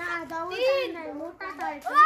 না দৌড় নাই মোটা দৌড়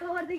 तो और देखिए